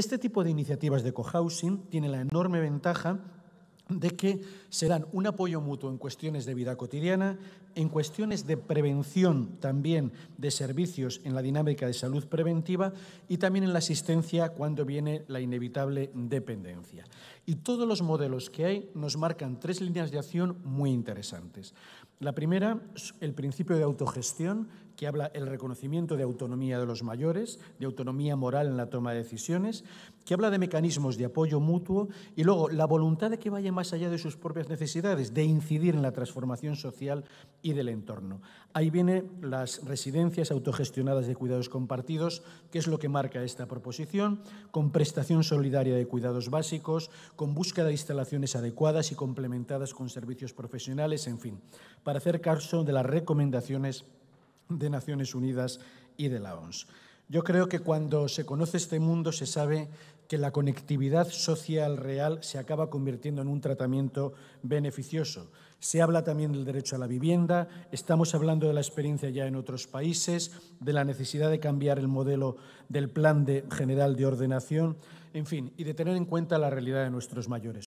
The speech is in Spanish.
Este tipo de iniciativas de cohousing tiene la enorme ventaja de que se dan un apoyo mutuo en cuestiones de vida cotidiana, en cuestiones de prevención también de servicios en la dinámica de salud preventiva y también en la asistencia cuando viene la inevitable dependencia. Y todos los modelos que hay nos marcan tres líneas de acción muy interesantes. La primera, el principio de autogestión, que habla el reconocimiento de autonomía de los mayores, de autonomía moral en la toma de decisiones, que habla de mecanismos de apoyo mutuo y luego la voluntad de que vaya más allá de sus propias necesidades, de incidir en la transformación social y del entorno. Ahí vienen las residencias autogestionadas de cuidados compartidos, que es lo que marca esta proposición, con prestación solidaria de cuidados básicos, con búsqueda de instalaciones adecuadas y complementadas con servicios profesionales, en fin, para hacer caso de las recomendaciones de Naciones Unidas y de la ONS. Yo creo que cuando se conoce este mundo se sabe que la conectividad social real se acaba convirtiendo en un tratamiento beneficioso. Se habla también del derecho a la vivienda, estamos hablando de la experiencia ya en otros países, de la necesidad de cambiar el modelo del plan de general de ordenación, en fin, y de tener en cuenta la realidad de nuestros mayores.